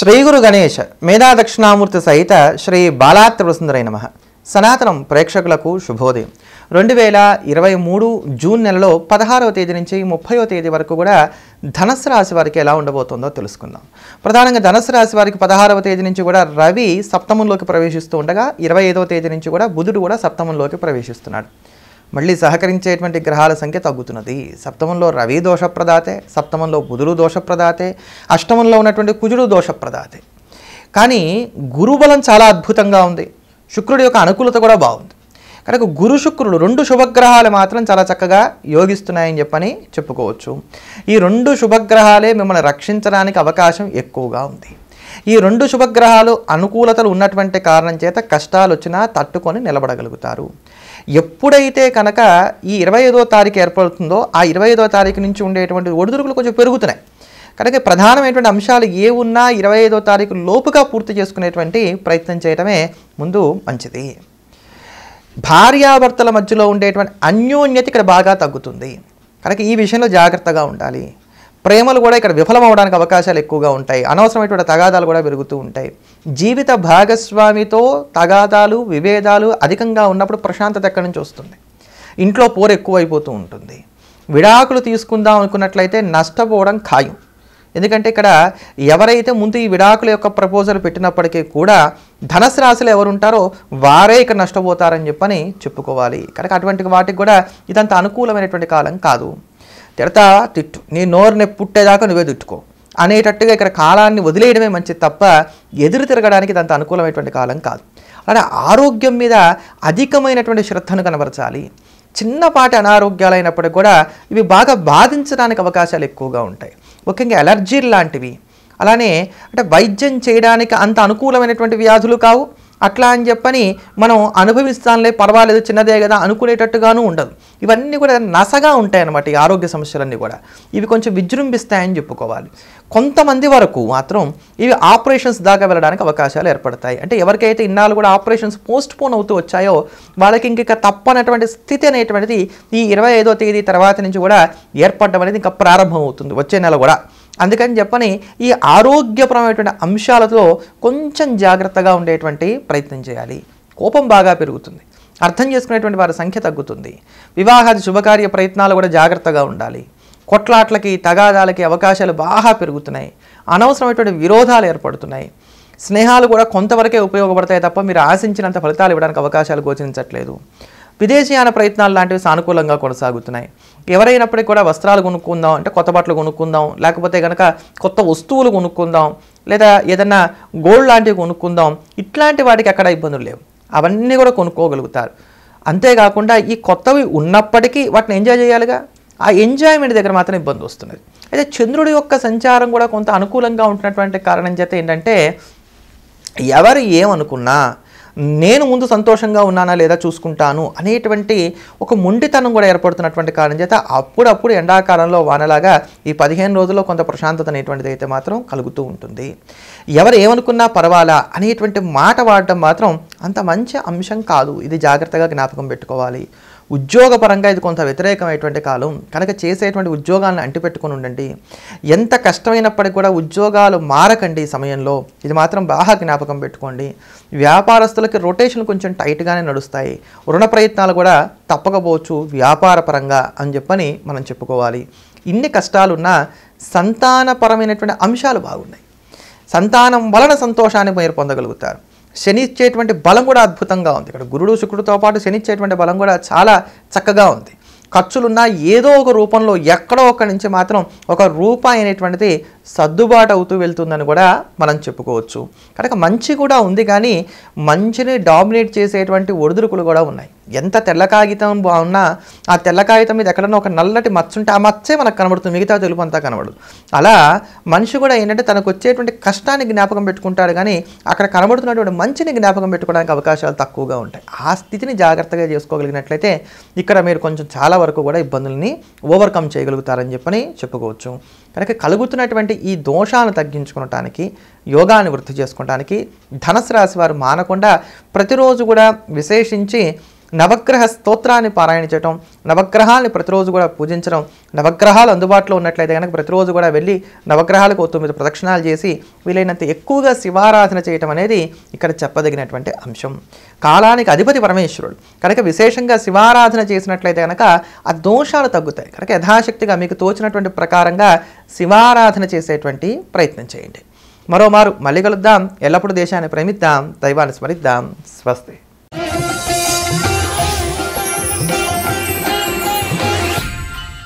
శ్రీ గురు గణేష్ మేధా దక్షిణామూర్తి సహిత శ్రీ బాలాత్రివసుందరై నమ సనాతనం ప్రేక్షకులకు శుభోదయం రెండు వేల ఇరవై మూడు జూన్ నెలలో పదహారవ తేదీ నుంచి ముప్పైవ తేదీ వరకు కూడా ధనస్సు రాశి వారికి ఎలా ఉండబోతుందో తెలుసుకుందాం ప్రధానంగా ధనస్సు రాశి వారికి పదహారవ తేదీ నుంచి కూడా రవి సప్తమంలోకి ప్రవేశిస్తూ ఉండగా ఇరవై ఐదవ తేదీ నుంచి కూడా బుధుడు కూడా సప్తమంలోకి ప్రవేశిస్తున్నాడు మళ్ళీ సహకరించేటువంటి గ్రహాల సంఖ్య తగ్గుతున్నది సప్తమంలో రవి దోషప్రదాతే సప్తమంలో బుధుడు దోషప్రదాతే అష్టమంలో ఉన్నటువంటి కుజుడు దోషప్రదాతే కానీ గురుబలం చాలా అద్భుతంగా ఉంది శుక్రుడి యొక్క అనుకూలత కూడా బాగుంది కనుక గురు శుక్రుడు రెండు శుభగ్రహాలు మాత్రం చాలా చక్కగా యోగిస్తున్నాయని చెప్పని చెప్పుకోవచ్చు ఈ రెండు శుభగ్రహాలే మిమ్మల్ని రక్షించడానికి అవకాశం ఎక్కువగా ఉంది ఈ రెండు శుభగ్రహాలు అనుకూలతలు ఉన్నటువంటి కారణం చేత కష్టాలు వచ్చినా తట్టుకొని నిలబడగలుగుతారు ఎప్పుడైతే కనుక ఈ ఇరవై ఐదో తారీఖు ఏర్పడుతుందో ఆ ఇరవై ఐదో తారీఖు నుంచి ఉండేటువంటి ఒడిదురుకులు కొంచెం పెరుగుతున్నాయి కనుక ప్రధానమైనటువంటి అంశాలు ఏ ఉన్నా ఇరవై ఐదో తారీఖు లోపుగా పూర్తి చేసుకునేటువంటి ప్రయత్నం చేయడమే ముందు మంచిది భార్యాభర్తల మధ్యలో ఉండేటువంటి అన్యోన్యత ఇక్కడ బాగా తగ్గుతుంది కనుక ఈ విషయంలో జాగ్రత్తగా ఉండాలి ప్రేమలు కూడా ఇక్కడ విఫలం అవడానికి అవకాశాలు ఎక్కువగా ఉంటాయి అనవసరమైనటువంటి తగాదాలు కూడా పెరుగుతూ ఉంటాయి జీవిత భాగస్వామితో తగాదాలు విభేదాలు అధికంగా ఉన్నప్పుడు ప్రశాంతత ఎక్కడి నుంచి వస్తుంది ఇంట్లో పోరు ఎక్కువైపోతూ ఉంటుంది విడాకులు తీసుకుందాం అనుకున్నట్లయితే నష్టపోవడం ఖాయం ఎందుకంటే ఇక్కడ ఎవరైతే ముందు ఈ విడాకుల యొక్క ప్రపోజల్ పెట్టినప్పటికీ కూడా ధనశ్రాసులు ఎవరుంటారో వారే ఇక్కడ నష్టపోతారని చెప్పని చెప్పుకోవాలి కనుక అటువంటి వాటికి కూడా ఇదంత అనుకూలమైనటువంటి కాలం కాదు తిడతా తిట్టు నీ నోరుని నెప్పుట్టేదాకా నువ్వే తిట్టుకో అనేటట్టుగా ఇక్కడ కాలాన్ని వదిలేయడమే మంచిది తప్ప ఎదురు తిరగడానికి అంత అనుకూలమైనటువంటి కాలం కాదు అలానే ఆరోగ్యం మీద అధికమైనటువంటి శ్రద్ధను కనబరచాలి చిన్నపాటి అనారోగ్యాలు అయినప్పటికి కూడా ఇవి బాగా బాధించడానికి అవకాశాలు ఎక్కువగా ఉంటాయి ముఖ్యంగా ఎలర్జీలు లాంటివి అలానే అంటే వైద్యం చేయడానికి అంత అనుకూలమైనటువంటి వ్యాధులు కావు అట్లా అని చెప్పని మనం అనుభవిస్తానులే పర్వాలేదు చిన్నదే కదా అనుకునేటట్టుగాను ఉండదు ఇవన్నీ కూడా నసగా ఉంటాయన్నమాట ఈ ఆరోగ్య సమస్యలన్నీ కూడా ఇవి కొంచెం విజృంభిస్తాయని చెప్పుకోవాలి కొంతమంది వరకు మాత్రం ఇవి ఆపరేషన్స్ దాకా వెళ్ళడానికి అవకాశాలు ఏర్పడతాయి అంటే ఎవరికైతే ఇన్నాళ్ళు కూడా ఆపరేషన్స్ పోస్ట్ పోన్ అవుతూ వచ్చాయో వాళ్ళకి ఇంక తప్పనటువంటి స్థితి అనేటువంటిది ఈ ఇరవై ఐదో తేదీ తర్వాత నుంచి కూడా ఏర్పడడం అనేది ఇంకా ప్రారంభం అవుతుంది వచ్చే నెల కూడా అందుకని చెప్పని ఈ ఆరోగ్యపరమైనటువంటి అంశాలతో కొంచెం జాగ్రత్తగా ఉండేటువంటి ప్రయత్నం చేయాలి కోపం బాగా పెరుగుతుంది అర్థం చేసుకునేటువంటి వారి సంఖ్య తగ్గుతుంది వివాహాది శుభకార్య ప్రయత్నాలు కూడా జాగ్రత్తగా ఉండాలి కొట్లాట్లకి తగాదాలకి అవకాశాలు బాగా పెరుగుతున్నాయి అనవసరమైనటువంటి విరోధాలు ఏర్పడుతున్నాయి స్నేహాలు కూడా కొంతవరకే ఉపయోగపడతాయి తప్ప మీరు ఆశించినంత ఫలితాలు ఇవ్వడానికి అవకాశాలు గోచరించట్లేదు విదేశీయాన ప్రయత్నాలు లాంటివి సానుకూలంగా కొనసాగుతున్నాయి ఎవరైనప్పటికీ కూడా వస్త్రాలు కొనుక్కుందాం అంటే కొత్త బట్టలు కొనుక్కుందాం లేకపోతే కనుక కొత్త వస్తువులు కొనుక్కుందాం లేదా ఏదన్నా గోల్డ్ లాంటివి కొనుక్కుందాం ఇట్లాంటి వాటికి ఎక్కడ ఇబ్బందులు లేవు అవన్నీ కూడా కొనుక్కోగలుగుతారు అంతేకాకుండా ఈ కొత్తవి ఉన్నప్పటికీ వాటిని ఎంజాయ్ చేయాలిగా ఆ ఎంజాయ్మెంట్ దగ్గర మాత్రం ఇబ్బంది వస్తున్నది అయితే చంద్రుడి యొక్క సంచారం కూడా కొంత అనుకూలంగా ఉంటున్నటువంటి కారణం చేత ఏంటంటే ఎవరు ఏమనుకున్నా నేను ముందు సంతోషంగా ఉన్నానా లేదా చూసుకుంటాను అనేటువంటి ఒక మొండితనం కూడా ఏర్పడుతున్నటువంటి కారణం చేత అప్పుడప్పుడు ఎండాకాలంలో వానలాగా ఈ పదిహేను రోజుల్లో కొంత ప్రశాంతత అనేటువంటిది అయితే మాత్రం కలుగుతూ ఉంటుంది ఎవరు ఏమనుకున్నా పర్వాలా అనేటువంటి మాట వాడటం మాత్రం అంత మంచి అంశం కాదు ఇది జాగ్రత్తగా జ్ఞాపకం పెట్టుకోవాలి ఉద్యోగపరంగా ఇది కొంత వ్యతిరేకమైనటువంటి కాలం కనుక చేసేటువంటి ఉద్యోగాలను అంటిపెట్టుకుని ఉండండి ఎంత కష్టమైనప్పటికీ కూడా ఉద్యోగాలు మారకండి ఈ సమయంలో ఇది మాత్రం బాగా జ్ఞాపకం పెట్టుకోండి వ్యాపారస్తులకి రొటేషన్ కొంచెం టైట్గానే నడుస్తాయి రుణ ప్రయత్నాలు కూడా తప్పకపోవచ్చు వ్యాపారపరంగా అని చెప్పని మనం చెప్పుకోవాలి ఇన్ని కష్టాలున్నా సంతానపరమైనటువంటి అంశాలు బాగున్నాయి సంతానం వలన సంతోషాన్ని మీరు పొందగలుగుతారు శని ఇచ్చేటువంటి బలం కూడా అద్భుతంగా ఉంది ఇక్కడ గురుడు శుక్రుడితో పాటు శని ఇచ్చేటువంటి బలం కూడా చాలా చక్కగా ఉంది ఖర్చులున్నా ఏదో ఒక రూపంలో ఎక్కడో ఒక నుంచి మాత్రం ఒక రూపాయి అనేటువంటిది సర్దుబాటు అవుతూ వెళ్తుందని కూడా మనం చెప్పుకోవచ్చు కనుక మంచి కూడా ఉంది కానీ మంచిని డామినేట్ చేసేటువంటి ఒడిదుడుకులు కూడా ఉన్నాయి ఎంత తెల్ల కాగితం బాగున్నా ఆ తెల్ల కాగితం మీద ఎక్కడన్నా ఒక నల్లటి మచ్చ ఉంటే ఆ మచ్చే మనకు కనబడుతుంది మిగతా తెలుపు అంతా కనబడదు అలా మనిషి కూడా ఏంటంటే తనకు వచ్చేటువంటి కష్టాన్ని జ్ఞాపకం పెట్టుకుంటాడు కానీ అక్కడ కనబడుతున్నటువంటి మంచిని జ్ఞాపకం పెట్టుకోవడానికి అవకాశాలు తక్కువగా ఉంటాయి ఆ స్థితిని జాగ్రత్తగా చేసుకోగలిగినట్లయితే ఇక్కడ మీరు కొంచెం చాలా వరకు కూడా ఇబ్బందుల్ని ఓవర్కమ్ చేయగలుగుతారని చెప్పని చెప్పుకోవచ్చు కనుక కలుగుతున్నటువంటి ఈ దోషాలను తగ్గించుకోవటానికి యోగాన్ని వృద్ధి చేసుకోవటానికి ధనసు రాశి వారు మానకుండా ప్రతిరోజు కూడా విశేషించి నవగ్రహ స్తోత్రాన్ని పారాయణ చేయటం నవగ్రహాలని ప్రతిరోజు కూడా పూజించడం నవగ్రహాలు అందుబాటులో ఉన్నట్లయితే కనుక ప్రతిరోజు కూడా వెళ్ళి నవగ్రహాలకు తొమ్మిది ప్రదక్షిణాలు చేసి వీలైనంత ఎక్కువగా శివారాధన చేయటం అనేది ఇక్కడ చెప్పదగినటువంటి అంశం కాలానికి అధిపతి పరమేశ్వరుడు కనుక విశేషంగా శివారాధన చేసినట్లయితే కనుక ఆ దోషాలు తగ్గుతాయి కనుక యథాశక్తిగా మీకు తోచినటువంటి ప్రకారంగా శివారాధన చేసేటువంటి ప్రయత్నం చేయండి మరోమారు మళ్ళీ కలుద్దాం ఎల్లప్పుడూ దేశాన్ని ప్రేమిద్దాం దైవాన్ని స్మరిద్దాం స్వస్తి